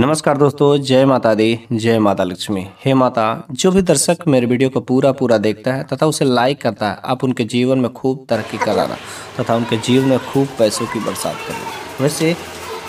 नमस्कार दोस्तों जय माता दी जय माता लक्ष्मी हे माता जो भी दर्शक मेरे वीडियो को पूरा पूरा देखता है तथा उसे लाइक करता है आप उनके जीवन में खूब तरक्की कराना तथा उनके जीवन में खूब पैसों की बरसात करना वैसे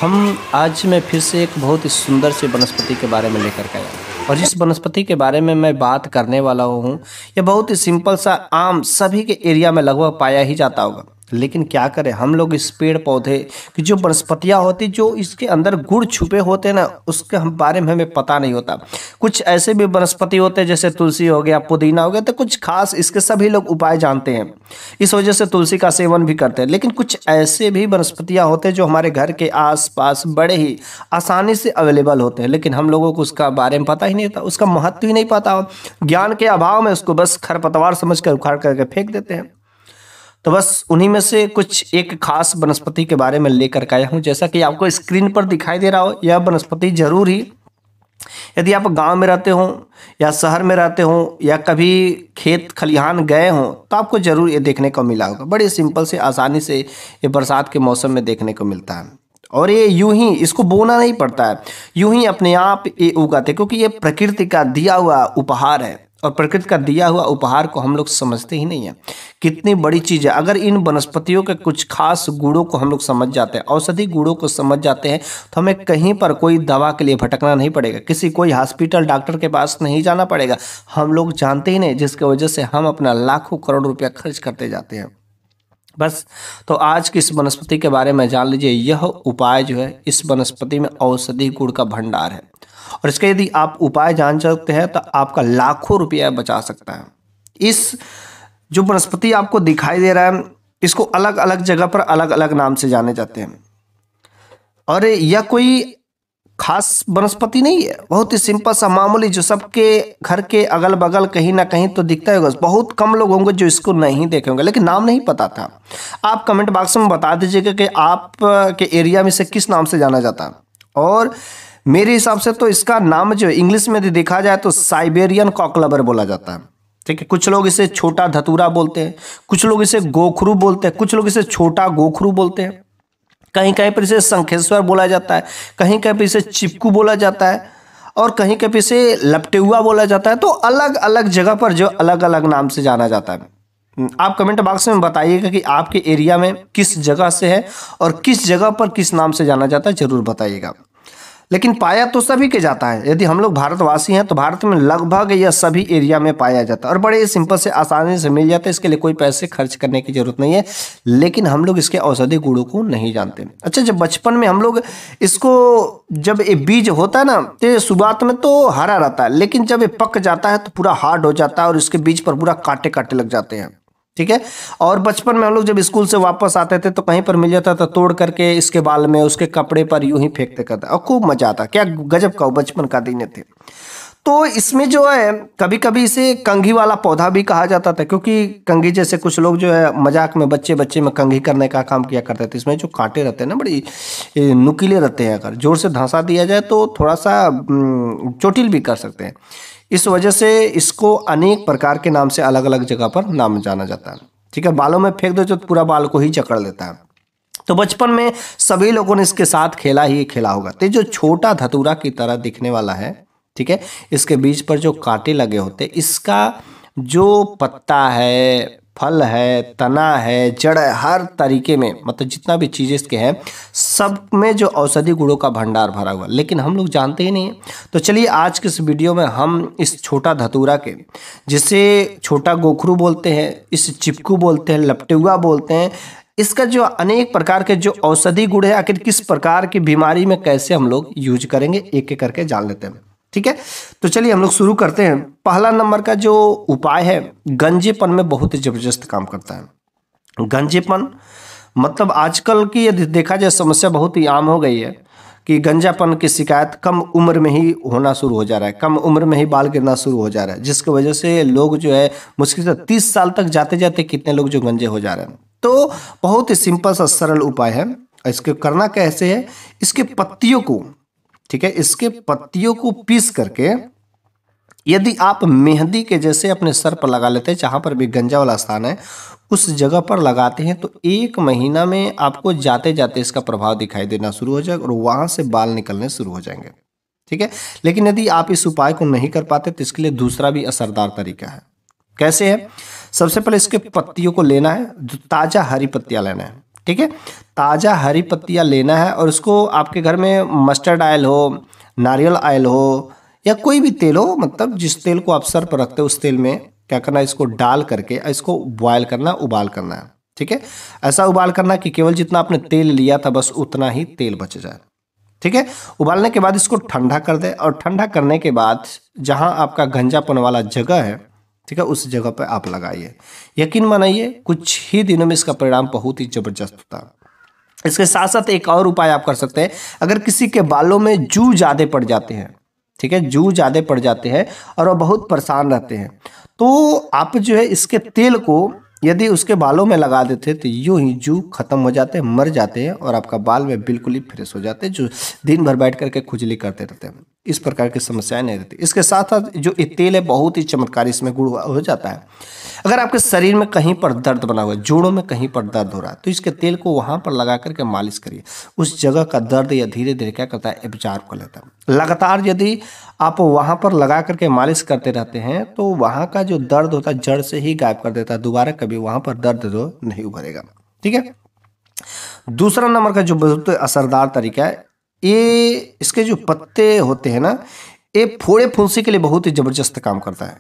हम आज मैं फिर से एक बहुत ही सुंदर सी वनस्पति के बारे में लेकर के आया और जिस वनस्पति के बारे में मैं बात करने वाला हूँ यह बहुत ही सिंपल सा आम सभी के एरिया में लगभग पाया ही जाता होगा लेकिन क्या करें हम लोग इस पेड़ पौधे की जो वनस्पतियाँ होती जो इसके अंदर गुड़ छुपे होते ना उसके हम बारे में हमें पता नहीं होता कुछ ऐसे भी वनस्पति होते हैं जैसे तुलसी हो गया पुदीना हो गया तो कुछ खास इसके सभी लोग उपाय जानते हैं इस वजह से तुलसी का सेवन भी करते हैं लेकिन कुछ ऐसे भी वनस्पतियाँ होते जो हमारे घर के आस बड़े ही आसानी से अवेलेबल होते हैं लेकिन हम लोगों को उसका बारे में पता ही नहीं होता उसका महत्व ही नहीं पता ज्ञान के अभाव में उसको बस खरपतवार समझ कर उखाड़ करके फेंक देते हैं तो बस उन्हीं में से कुछ एक खास वनस्पति के बारे में लेकर के आया हूँ जैसा कि आपको स्क्रीन पर दिखाई दे रहा हो यह वनस्पति जरूर ही यदि आप गांव में रहते हों या शहर में रहते हों या कभी खेत खलिहान गए हों तो आपको ज़रूर ये देखने को मिला होगा बड़े सिंपल से आसानी से ये बरसात के मौसम में देखने को मिलता है और ये यूं ही इसको बोना नहीं पड़ता है यूं ही अपने आप ये उगाते क्योंकि ये प्रकृति का दिया हुआ उपहार है और प्रकृति का दिया हुआ उपहार को हम लोग समझते ही नहीं है कितनी बड़ी चीज़ है अगर इन वनस्पतियों के कुछ खास गुणों को हम लोग समझ जाते हैं औषधि गुणों को समझ जाते हैं तो हमें कहीं पर कोई दवा के लिए भटकना नहीं पड़ेगा किसी कोई हॉस्पिटल डॉक्टर के पास नहीं जाना पड़ेगा हम लोग जानते ही नहीं जिसकी वजह से हम अपना लाखों करोड़ रुपया खर्च करते जाते हैं बस तो आज की इस वनस्पति के बारे में जान लीजिए यह उपाय जो है इस वनस्पति में औषधि गुण का भंडार है और इसका यदि आप उपाय जान सकते हैं तो आपका लाखों रुपया बचा सकता है इस जो वनस्पति आपको दिखाई दे रहा है इसको अलग अलग जगह पर अलग अलग नाम से जाने जाते हैं और यह कोई खास वनस्पति नहीं है बहुत ही सिंपल सा मामूली जो सबके घर के अगल बगल कहीं ना कहीं तो दिखता होगा बहुत कम लोग होंगे जो इसको नहीं देखे होंगे लेकिन नाम नहीं पता था आप कमेंट बॉक्स में बता दीजिएगा कि आप के एरिया में से किस नाम से जाना जाता और मेरे हिसाब से तो इसका नाम जो इंग्लिश में दे देखा जाए तो साइबेरियन कॉकलबर बोला जाता है ठीक है कुछ लोग इसे छोटा धतूरा बोलते हैं कुछ लोग इसे गोखरू बोलते हैं कुछ लोग इसे छोटा गोखरू बोलते हैं कहीं कहीं पर इसे शंखेश्वर बोला जाता है कहीं कहीं पर इसे चिपकू बोला जाता है और कहीं कहीं पर इसे लपटेुआ बोला जाता है तो अलग अलग जगह पर जो अलग अलग नाम से जाना जाता है आप कमेंट बॉक्स में बताइएगा कि आपके एरिया में किस जगह से है और किस जगह पर किस नाम से जाना जाता है जरूर बताइएगा लेकिन पाया तो सभी के जाता है यदि हम लोग भारतवासी हैं तो भारत में लगभग यह सभी एरिया में पाया जाता है और बड़े सिंपल से आसानी से मिल जाता है इसके लिए कोई पैसे खर्च करने की ज़रूरत नहीं है लेकिन हम लोग इसके औषधि गुणों को नहीं जानते अच्छा जब बचपन में हम लोग इसको जब ये बीज होता है ना तो शुरुआत में तो हरा रहता है लेकिन जब ये पक जाता है तो पूरा हार्ड हो जाता है और इसके बीज पर पूरा कांटे कांटे लग जाते हैं ठीक है और बचपन में हम लोग जब स्कूल से वापस आते थे तो कहीं पर मिल जाता था तोड़ करके इसके बाल में उसके कपड़े पर यूं ही फेंकते करते और खूब मजा आता क्या गजब का बचपन का दिन थे तो इसमें जो है कभी कभी इसे कंघी वाला पौधा भी कहा जाता था क्योंकि कंघी जैसे कुछ लोग जो है मजाक में बच्चे बच्चे में कंघी करने का काम किया करते थे इसमें जो कांटे रहते हैं ना बड़ी नुकीले रहते हैं अगर जोर से धंसा दिया जाए तो थोड़ा सा चोटिल भी कर सकते हैं इस वजह से इसको अनेक प्रकार के नाम से अलग अलग जगह पर नाम जाना जाता है ठीक है बालों में फेंक दो तो पूरा बाल को ही जकड़ लेता है तो बचपन में सभी लोगों ने इसके साथ खेला ही खेला होगा तो जो छोटा धतूरा की तरह दिखने वाला है ठीक है इसके बीच पर जो कांटे लगे होते इसका जो पत्ता है फल है तना है जड़ है हर तरीके में मतलब जितना भी चीज़ें इसके हैं सब में जो औषधि गुणों का भंडार भरा हुआ लेकिन हम लोग जानते ही नहीं तो चलिए आज के इस वीडियो में हम इस छोटा धतूरा के जिसे छोटा गोखरू बोलते हैं इस चिपकू बोलते हैं लपटेुआ बोलते हैं इसका जो अनेक प्रकार के जो औषधि गुण है आखिर किस प्रकार की बीमारी में कैसे हम लोग यूज करेंगे एक एक करके जान लेते हैं ठीक है तो चलिए हम लोग शुरू करते हैं पहला नंबर का जो उपाय है गंजेपन में बहुत ही ज़बरदस्त काम करता है गंजेपन मतलब आजकल की यदि देखा जाए समस्या बहुत ही आम हो गई है कि गंजापन की शिकायत कम उम्र में ही होना शुरू हो जा रहा है कम उम्र में ही बाल गिरना शुरू हो जा रहा है जिसकी वजह से लोग जो है मुश्किल से तीस साल तक जाते जाते कितने लोग जो गंजे हो जा रहे हैं तो बहुत ही सिंपल सा सरल उपाय है इसके करना कैसे है इसके पत्तियों को ठीक है इसके पत्तियों को पीस करके यदि आप मेहंदी के जैसे अपने सर पर लगा लेते हैं जहाँ पर भी गंजा वाला स्थान है उस जगह पर लगाते हैं तो एक महीना में आपको जाते जाते इसका प्रभाव दिखाई देना शुरू हो जाएगा और वहाँ से बाल निकलने शुरू हो जाएंगे ठीक है लेकिन यदि आप इस उपाय को नहीं कर पाते तो इसके लिए दूसरा भी असरदार तरीका है कैसे है सबसे पहले इसके पत्तियों को लेना है जो ताज़ा हरी पत्तियाँ लेना है ठीक है ताज़ा हरी पत्तियाँ लेना है और उसको आपके घर में मस्टर्ड ऑयल हो नारियल ऑयल हो या कोई भी तेल हो मतलब जिस तेल को आप सर पर रखते हो उस तेल में क्या करना है इसको डाल करके इसको बॉयल करना उबाल करना है ठीक है ऐसा उबाल करना कि केवल जितना आपने तेल लिया था बस उतना ही तेल बच जाए ठीक है उबालने के बाद इसको ठंडा कर दे और ठंडा करने के बाद जहां आपका गंजापन वाला जगह है ठीक है उस जगह पर आप लगाइए यकीन मानिए कुछ ही दिनों में इसका परिणाम बहुत ही जबरदस्त होता है इसके साथ साथ एक और उपाय आप कर सकते हैं अगर किसी के बालों में जू ज़्यादा पड़ जाते हैं ठीक है जू ज़्यादा पड़ जाते हैं और वह बहुत परेशान रहते हैं तो आप जो है इसके तेल को यदि उसके बालों में लगा देते तो यूँ ही जू खत्म हो जाते हैं मर जाते हैं और आपका बाल में बिल्कुल ही फ्रेश हो जाते हैं जो दिन भर बैठ करके खुजली करते रहते हैं इस प्रकार की समस्याएं नहीं रहती इसके साथ साथ जो ये तेल है बहुत ही चमत्कारी इसमें गुड़ हो जाता है अगर आपके शरीर में कहीं पर दर्द बना हुआ है जोड़ों में कहीं पर दर्द हो रहा है तो इसके तेल को वहाँ पर लगा करके मालिश करिए उस जगह का दर्द या धीरे धीरे क्या करता है उपचार कर लेता है लगातार यदि आप वहाँ पर लगा करके मालिश करते रहते हैं तो वहाँ का जो दर्द होता है जड़ से ही गायब कर देता है दोबारा कभी वहाँ पर दर्द जो नहीं उभरेगा ठीक है दूसरा नंबर का जो बहुत असरदार तरीका है ये इसके जो पत्ते होते हैं ना ये फोड़े फुंसी के लिए बहुत ही ज़बरदस्त काम करता है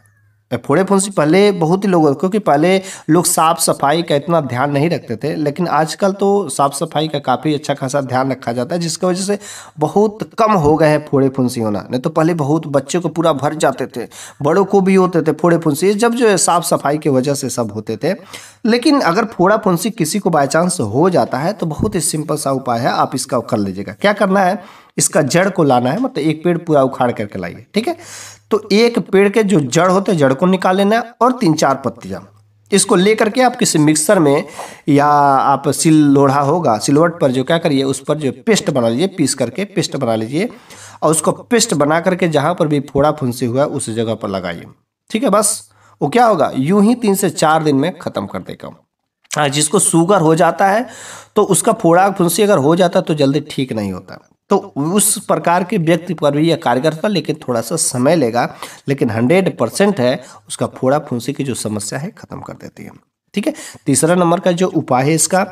फोड़े फुंसी पहले बहुत ही लोग क्योंकि पहले लोग साफ सफाई का इतना ध्यान नहीं रखते थे लेकिन आजकल तो साफ सफाई का काफ़ी अच्छा खासा ध्यान रखा जाता है जिसकी वजह से बहुत कम हो गए हैं फोड़े फुंसी होना नहीं तो पहले बहुत बच्चे को पूरा भर जाते थे बड़ों को भी होते थे फोड़े फुंसी जब जो है साफ सफाई की वजह से सब होते थे लेकिन अगर फोड़ा फुंसी किसी को बाई चांस हो जाता है तो बहुत ही सिंपल सा उपाय है आप इसका कर लीजिएगा क्या करना है इसका जड़ को लाना है मतलब एक पेड़ पूरा उखाड़ करके लाइए ठीक है तो एक पेड़ के जो जड़ होते हैं जड़ को निकाल लेना है और तीन चार पत्तियाँ इसको लेकर के आप किसी मिक्सर में या आप सिल लोढ़ा होगा सिलवट पर जो क्या करिए उस पर जो पेस्ट बना लीजिए पीस करके पेस्ट बना लीजिए और उसको पेस्ट बना करके जहाँ पर भी फोड़ा फुंसी हुआ उस जगह पर लगाइए ठीक है बस वो क्या होगा यूं ही तीन से चार दिन में ख़त्म कर देगा हाँ जिसको शुगर हो जाता है तो उसका फोड़ा फुंसी अगर हो जाता है तो जल्दी ठीक नहीं होता तो उस प्रकार के व्यक्ति पर भी यह कारगर था लेकिन थोड़ा सा समय लेगा लेकिन हंड्रेड परसेंट है उसका फोड़ा फुंसी की जो समस्या है खत्म कर देती है ठीक है तीसरा नंबर का जो उपाय है इसका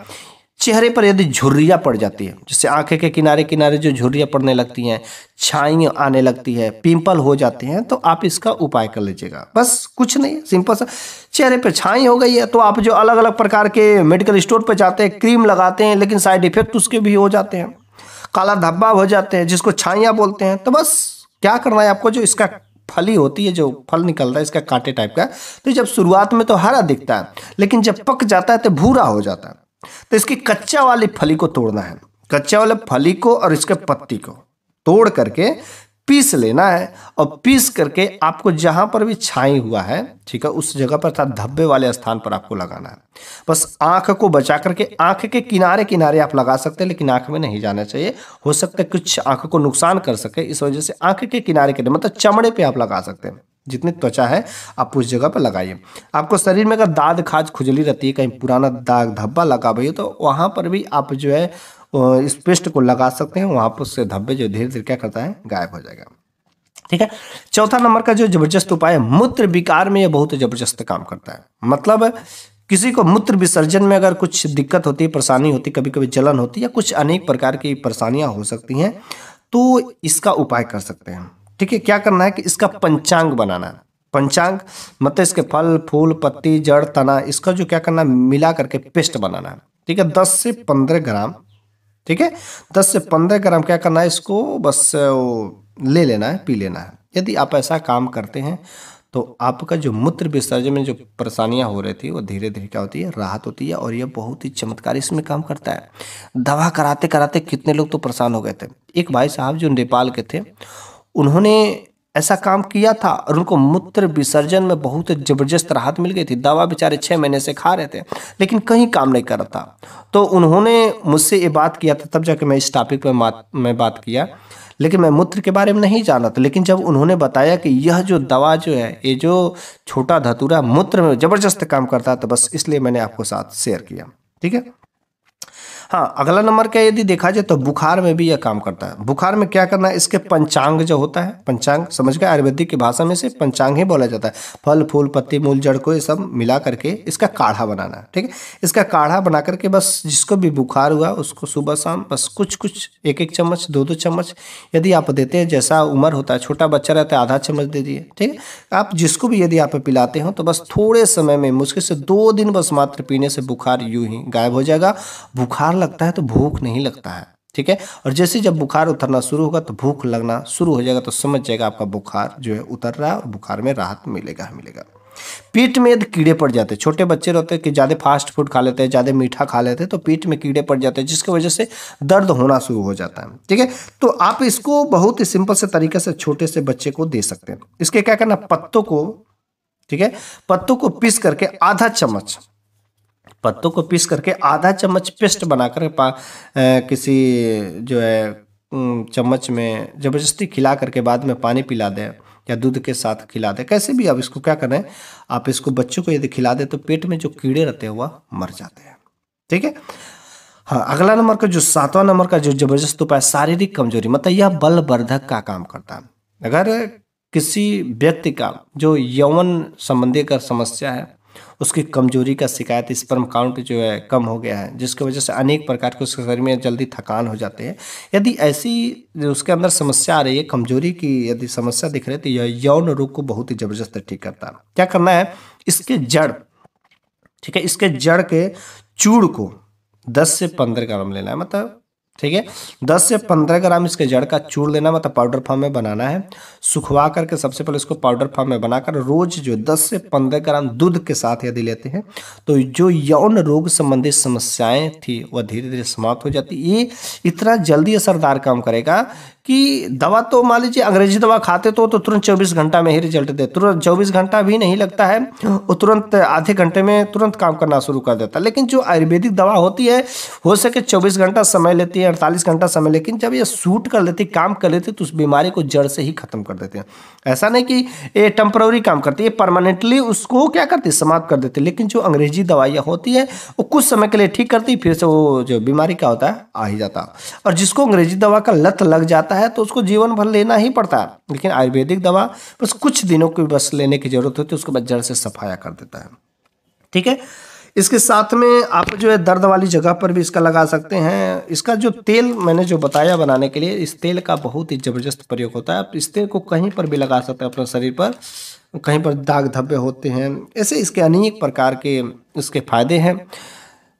चेहरे पर यदि झुर्रिया पड़ जाती है जैसे आंखें के किनारे किनारे जो झुर्रिया पड़ने लगती हैं छाई आने लगती है पिंपल हो जाते हैं तो आप इसका उपाय कर लीजिएगा बस कुछ नहीं सिंपल सा चेहरे पर छाई हो गई है तो आप जो अलग अलग प्रकार के मेडिकल स्टोर पर जाते हैं क्रीम लगाते हैं लेकिन साइड इफेक्ट उसके भी हो जाते हैं काला धब्बा हो जाते हैं जिसको छाइया बोलते हैं तो बस क्या करना है आपको जो इसका फली होती है जो फल निकलता है इसका कांटे टाइप का तो जब शुरुआत में तो हरा दिखता है लेकिन जब पक जाता है तो भूरा हो जाता है तो इसकी कच्चा वाली फली को तोड़ना है कच्चा वाले फली को और इसके पत्ती को तोड़ करके पीस लेना है और पीस करके आपको जहाँ पर भी छाई हुआ है ठीक है उस जगह पर अर्थात धब्बे वाले स्थान पर आपको लगाना है बस आँख को बचा करके आँख के किनारे किनारे आप लगा सकते हैं लेकिन आँख में नहीं जाना चाहिए हो सकता है कुछ आँख को नुकसान कर सके इस वजह से आँख के किनारे किनारे मतलब चमड़े पर आप लगा सकते हैं जितनी त्वचा है आप उस जगह पर लगाइए आपको शरीर में अगर दाद खाज खुजली रहती है कहीं पुराना दाग धब्बा लगा हुई तो वहाँ पर भी आप जो है इस पेस्ट को लगा सकते हैं वहाँ पर उससे धब्बे जो धीरे धीरे क्या करता है गायब हो जाएगा ठीक है चौथा नंबर का जो जबरदस्त उपाय है मूत्र विकार में यह बहुत जबरदस्त काम करता है मतलब किसी को मूत्र विसर्जन में अगर कुछ दिक्कत होती है परेशानी होती कभी कभी जलन होती या कुछ अनेक प्रकार की परेशानियां हो सकती हैं तो इसका उपाय कर सकते हैं ठीक है क्या करना है कि इसका पंचांग बनाना है पंचांग मतलब इसके फल फूल पत्ती जड़ तना इसका जो क्या करना है मिला करके पेस्ट बनाना है ठीक है दस से पंद्रह ग्राम ठीक है दस से पंद्रह ग्राम क्या करना है इसको बस ले लेना है पी लेना है यदि आप ऐसा काम करते हैं तो आपका जो मूत्र विसर्जन में जो परेशानियां हो रही थी वो धीरे धीरे क्या होती है राहत होती है और ये बहुत ही चमत्कार इसमें काम करता है दवा कराते कराते कितने लोग तो परेशान हो गए थे एक भाई साहब जो नेपाल के थे उन्होंने ऐसा काम किया था और उनको मूत्र विसर्जन में बहुत ज़बरदस्त राहत मिल गई थी दवा बेचारे छः महीने से खा रहे थे लेकिन कहीं काम नहीं कर रहा था तो उन्होंने मुझसे ये बात किया था तब जाके मैं इस टॉपिक पर बात मैं बात किया लेकिन मैं मूत्र के बारे में नहीं जाना था लेकिन जब उन्होंने बताया कि यह जो दवा जो है ये जो छोटा धतूरा मूत्र में ज़बरदस्त काम करता है तो बस इसलिए मैंने आपको साथ शेयर किया ठीक है हाँ अगला नंबर क्या यदि देखा जाए तो बुखार में भी यह काम करता है बुखार में क्या करना है इसके पंचांग जो होता है पंचांग समझ गए आयुर्वेदिक की भाषा में से पंचांग ही बोला जाता है फल फूल पत्ती मूल जड़ को ये सब मिला करके इसका काढ़ा बनाना ठीक है इसका काढ़ा बना करके बस जिसको भी बुखार हुआ उसको सुबह शाम बस कुछ कुछ एक एक चम्मच दो दो चम्मच यदि आप देते हैं जैसा उम्र होता है छोटा बच्चा रहता है आधा चम्मच दे दिए ठीक है आप जिसको भी यदि आप पिलाते हो तो बस थोड़े समय में मुश्किल से दो दिन बस मात्र पीने से बुखार यूँ ही गायब हो जाएगा बुखार लगता है तो भूख नहीं लगता है ठीक है और जैसे जब बुखार उतरना शुरू होगा तो भूख लगना शुरू हो जाएगा तो समझ जाएगा आपका बुखार जो है उतर रहा है और बुखार में राहत मिलेगा मिलेगा पेट में यदि कीड़े पड़ जाते छोटे बच्चे रहते हैं कि ज़्यादा फास्ट फूड खा लेते हैं ज़्यादा मीठा खा लेते हैं तो पेट में कीड़े पड़ जाते हैं जिसकी वजह से दर्द होना शुरू हो जाता है ठीक है तो आप इसको बहुत ही सिंपल से तरीके से छोटे से बच्चे को दे सकते हैं इसके क्या करना पत्तों को ठीक है पत्तों को पीस करके आधा चम्मच पत्तों को पीस करके आधा चम्मच पेस्ट बनाकर पा किसी जो है चम्मच में ज़बरदस्ती खिला करके बाद में पानी पिला दें या दूध के साथ खिला दें कैसे भी आप इसको क्या करें आप इसको बच्चों को यदि खिला दें तो पेट में जो कीड़े रहते हैं वह मर जाते हैं ठीक है हाँ अगला नंबर का जो सातवां नंबर का जो जबरदस्त उपाय शारीरिक कमजोरी मतलब यह बलवर्धक का काम करता है अगर किसी व्यक्ति का जो यौवन संबंधी का समस्या है उसकी कमजोरी का शिकायत स्पर्म काउंट जो है कम हो गया है जिसकी वजह से अनेक प्रकार के उसके शरीर में जल्दी थकान हो जाते हैं यदि ऐसी उसके अंदर समस्या आ रही है कमजोरी की यदि समस्या दिख रही है तो यह यौन रोग को बहुत ही ज़बरदस्त ठीक करता है क्या करना है इसके जड़ ठीक है इसके जड़ के चूड़ को दस से पंद्रह ग्राम लेना है मतलब ठीक है दस से पंद्रह ग्राम इसके जड़ का चूर लेना मतलब पाउडर फॉर्म में बनाना है सुखवा करके सबसे पहले इसको पाउडर फॉर्म में बनाकर रोज जो दस से पंद्रह ग्राम दूध के साथ यदि लेते हैं तो जो यौन रोग संबंधी समस्याएं थी वह धीरे धीरे समाप्त हो जाती ये इतना जल्दी असरदार काम करेगा कि दवा तो मान लीजिए अंग्रेजी दवा खाते तो तो तुरंत चौबीस घंटा में ही रिजल्ट दे तुरंत चौबीस घंटा भी नहीं लगता है वो तुरंत आधे घंटे में तुरंत काम करना शुरू कर देता लेकिन जो आयुर्वेदिक दवा होती है हो सके चौबीस घंटा समय लेती है अड़तालीस घंटा समय लेकिन जब ये सूट कर लेते काम कर लेते तो उस बीमारी को जड़ से ही खत्म कर देते हैं ऐसा नहीं कि ये टेम्प्रोरी काम करती है परमानेंटली उसको क्या करती है समाप्त कर देते लेकिन जो अंग्रेजी दवाइयाँ होती है वो कुछ समय के लिए ठीक करती फिर से वो जो बीमारी क्या होता है आ ही जाता और जिसको अंग्रेजी दवा का लत लग जाता है तो उसको जीवन भर लेना ही पड़ता है लेकिन आयुर्वेदिक दवा बस कुछ दिनों की बस लेने की जरूरत होती है उसके बाद जड़ से सफाया कर देता है ठीक है इसके साथ में आप जो है दर्द वाली जगह पर भी इसका लगा सकते हैं इसका जो तेल मैंने जो बताया बनाने के लिए इस तेल का बहुत ही ज़बरदस्त प्रयोग होता है आप इस तेल को कहीं पर भी लगा सकते हैं अपने शरीर पर कहीं पर दाग धब्बे होते हैं ऐसे इसके अनेक प्रकार के इसके फायदे हैं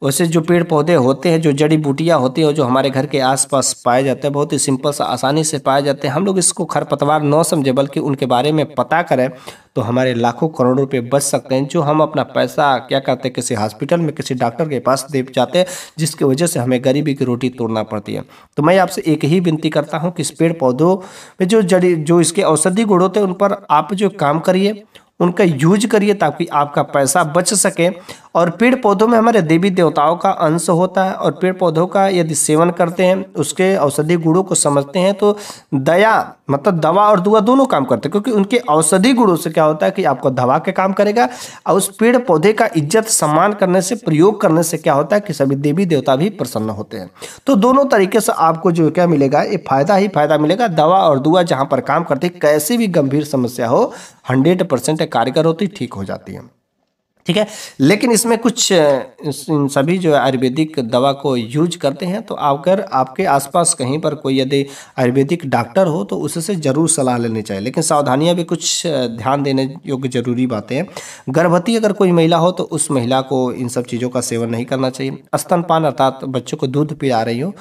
वैसे जो पेड़ पौधे होते हैं जो जड़ी बूटियाँ होती है जो हमारे घर के आसपास पाए जाते हैं बहुत ही सिंपल सा आसानी से पाए जाते हैं हम लोग इसको खरपतवार न समझे बल्कि उनके बारे में पता करें तो हमारे लाखों करोड़ों रुपये बच सकते हैं जो हम अपना पैसा क्या करते हैं किसी हॉस्पिटल में किसी डॉक्टर के पास दे जाते हैं जिसकी वजह से हमें गरीबी की रोटी तोड़ना पड़ती है तो मैं आपसे एक ही विनती करता हूँ कि इस पेड़ पौधों में जो जड़ी जो इसके औषधि गुण होते हैं उन पर आप जो काम करिए उनका यूज करिए ताकि आपका पैसा बच सके और पेड़ पौधों में हमारे देवी देवताओं का अंश होता है और पेड़ पौधों का यदि सेवन करते हैं उसके औषधि गुणों को समझते हैं तो दया मतलब दवा और दुआ दोनों काम करते हैं क्योंकि उनके औषधि गुणों से क्या होता है कि आपको दवा के काम करेगा और उस पेड़ पौधे का इज्जत सम्मान करने से प्रयोग करने से क्या होता है कि सभी देवी देवता भी प्रसन्न होते हैं तो दोनों तरीके से आपको जो क्या मिलेगा ये फायदा ही फायदा मिलेगा दवा और दुआ जहाँ पर काम करते कैसी भी गंभीर समस्या हो हंड्रेड परसेंट कारगर होती ठीक हो जाती है ठीक है लेकिन इसमें कुछ इन सभी जो आयुर्वेदिक दवा को यूज करते हैं तो अगर आपके आसपास कहीं पर कोई यदि आयुर्वेदिक डॉक्टर हो तो उससे ज़रूर सलाह लेनी चाहिए लेकिन सावधानियाँ भी कुछ ध्यान देने योग्य जरूरी बातें हैं गर्भवती अगर कोई महिला हो तो उस महिला को इन सब चीज़ों का सेवन नहीं करना चाहिए स्तनपान अर्थात बच्चों को दूध पिला रही हो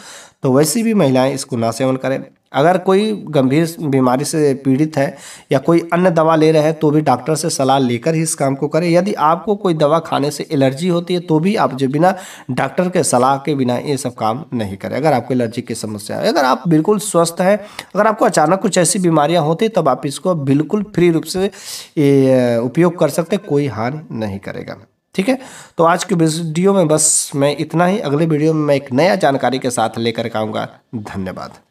तो वैसी भी महिलाएं इसको ना सेवन करें अगर कोई गंभीर बीमारी से पीड़ित है या कोई अन्य दवा ले रहे हैं तो भी डॉक्टर से सलाह लेकर ही इस काम को करें यदि आपको कोई दवा खाने से एलर्जी होती है तो भी आप जो बिना डॉक्टर के सलाह के बिना ये सब काम नहीं करें अगर आपको एलर्जी की समस्या है अगर आप बिल्कुल स्वस्थ हैं अगर आपको अचानक कुछ ऐसी बीमारियाँ होती तब आप इसको बिल्कुल फ्री रूप से उपयोग कर सकते कोई हानि नहीं करेगा ठीक है तो आज के वीडियो में बस मैं इतना ही अगले वीडियो में मैं एक नया जानकारी के साथ लेकर आऊँगा धन्यवाद